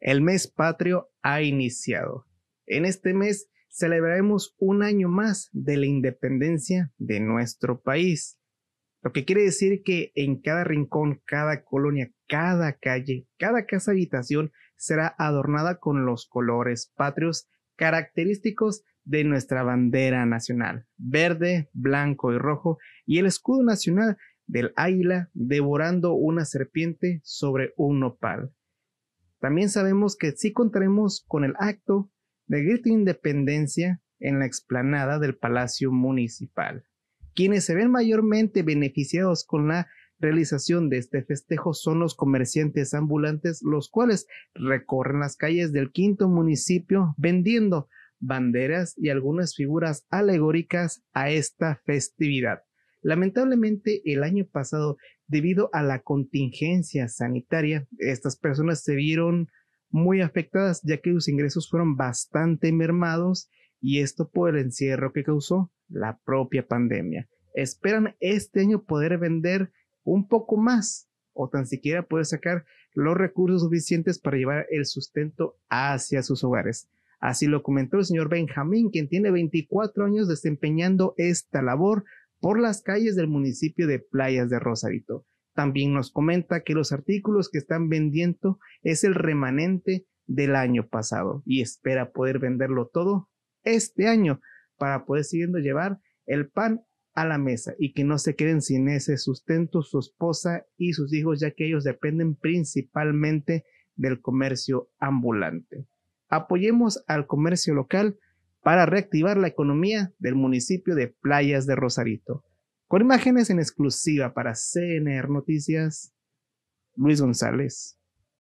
El mes patrio ha iniciado. En este mes celebraremos un año más de la independencia de nuestro país. Lo que quiere decir que en cada rincón, cada colonia, cada calle, cada casa habitación será adornada con los colores patrios característicos de nuestra bandera nacional, verde, blanco y rojo, y el escudo nacional del águila devorando una serpiente sobre un nopal. También sabemos que sí contaremos con el acto de grito de independencia en la explanada del Palacio Municipal. Quienes se ven mayormente beneficiados con la realización de este festejo son los comerciantes ambulantes, los cuales recorren las calles del quinto municipio vendiendo banderas y algunas figuras alegóricas a esta festividad. Lamentablemente, el año pasado, debido a la contingencia sanitaria, estas personas se vieron muy afectadas ya que sus ingresos fueron bastante mermados y esto por el encierro que causó la propia pandemia. Esperan este año poder vender un poco más o tan siquiera poder sacar los recursos suficientes para llevar el sustento hacia sus hogares. Así lo comentó el señor Benjamín, quien tiene 24 años desempeñando esta labor por las calles del municipio de Playas de Rosarito. También nos comenta que los artículos que están vendiendo es el remanente del año pasado y espera poder venderlo todo este año para poder siguiendo llevar el pan a la mesa y que no se queden sin ese sustento su esposa y sus hijos ya que ellos dependen principalmente del comercio ambulante apoyemos al comercio local para reactivar la economía del municipio de Playas de Rosarito. Con imágenes en exclusiva para CNR Noticias, Luis González.